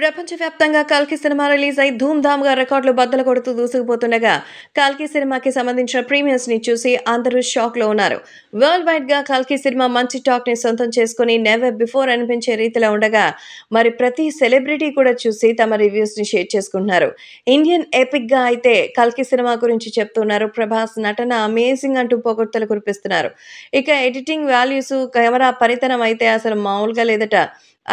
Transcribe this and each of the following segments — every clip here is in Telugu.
ప్రపంచవ్యాప్తంగా కాల్కి సినిమా రిలీజ్ అయి ధూమ్ధామ్గా రికార్డులు బద్దలు కొడుతూ దూసుకుపోతుండగా కాల్కి సినిమాకి సంబంధించిన ప్రీమియర్స్ని చూసి అందరూ షాక్లో ఉన్నారు వరల్డ్ గా కాల్కి సినిమా మంచి టాక్ని సొంతం చేసుకుని నెవర్ బిఫోర్ అనిపించే రీతిలో ఉండగా మరి ప్రతి సెలబ్రిటీ కూడా చూసి తమ రివ్యూస్ని షేర్ చేసుకుంటున్నారు ఇండియన్ ఎపిక్గా అయితే కాల్కి సినిమా గురించి చెప్తున్నారు ప్రభాస్ నటన అమేజింగ్ అంటూ పోగొట్టలు కురిపిస్తున్నారు ఇక ఎడిటింగ్ వాల్యూస్ కెమెరా పరితనం అయితే అసలు మామూలుగా లేదట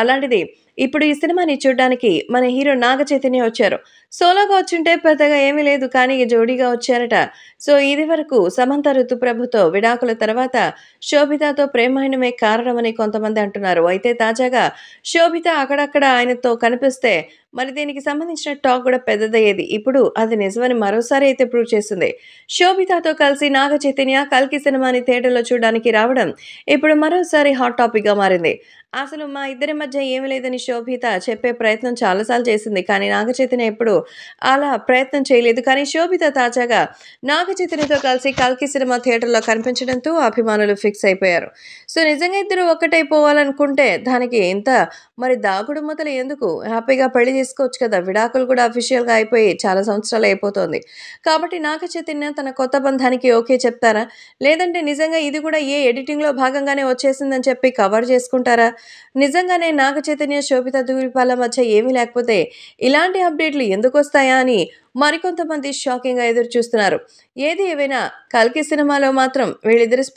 అలాంటిది ఇప్పుడు ఈ సినిమాని చూడడానికి మన హీరో నాగ చైతన్య వచ్చారు సోలోగా వచ్చింటే పెద్దగా ఏమీ లేదు కానీ జోడీగా వచ్చారట సో ఇది వరకు సమంత ఋతుప్రభుతో విడాకుల తర్వాత శోభితతో ప్రేమాయణమే కారణమని కొంతమంది అంటున్నారు అయితే తాజాగా శోభిత అక్కడక్కడ ఆయనతో కనిపిస్తే మరి దీనికి సంబంధించిన టాక్ కూడా పెద్దదయ్యేది ఇప్పుడు అది నిజమని మరోసారి అయితే ప్రూవ్ చేస్తుంది శోభితతో కలిసి నాగ చైతన్య కల్కి సినిమాని థియేటర్లో చూడడానికి రావడం ఇప్పుడు మరోసారి హాట్ టాపిక్గా మారింది అసలు మా ఇద్దరి మధ్య ఏమి లేదని శోభిత చెప్పే ప్రయత్నం చాలాసార్లు చేసింది కానీ నాగ చైతన్య ఎప్పుడు అలా ప్రయత్నం చేయలేదు కానీ శోభిత తాజాగా నాగ చైతన్యతో కలిసి కల్కి సినిమా థియేటర్లో కనిపించడంతో అభిమానులు ఫిక్స్ అయిపోయారు సో నిజంగా ఇద్దరు ఒక్కటైపోవాలనుకుంటే దానికి ఇంత మరి దాగుడు మొదలు ఎందుకు హ్యాపీగా పెళ్లి చేసుకోవచ్చు కదా విడాకులు కూడా అఫీషియల్గా అయిపోయి చాలా సంవత్సరాలు అయిపోతుంది కాబట్టి నాగ చెతిన్న తన కొత్త బంధానికి ఓకే చెప్తారా లేదంటే నిజంగా ఇది కూడా ఏ ఎడిటింగ్లో భాగంగానే వచ్చేసిందని చెప్పి కవర్ చేసుకుంటారా నిజంగానే నాక చైతన్య శోభిత దూరిపాల మధ్య ఏమీ లేకపోతే ఇలాంటి అప్డేట్లు ఎందుకు వస్తాయా అని మరికొంతమంది షాకింగ్గా ఎదురు చూస్తున్నారు ఏది ఏవైనా కల్కి సినిమాలో మాత్రం వీళ్ళిద్దరు